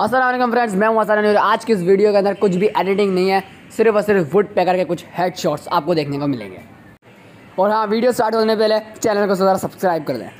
Aslam friends मैं हूँ असल आज की इस वीडियो के अंदर कुछ भी एडिटिंग नहीं है सिर्फ और सिर्फ वुड पैकर के कुछ हेड शॉट्स आपको देखने को मिलेंगे और हाँ वीडियो स्टार्ट होने पहले चैनल को सर सब्सक्राइब कर दें